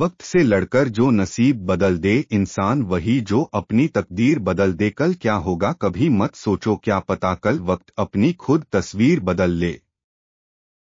वक्त से लड़कर जो नसीब बदल दे इंसान वही जो अपनी तकदीर बदल दे कल क्या होगा कभी मत सोचो क्या पता कल वक्त अपनी खुद तस्वीर बदल ले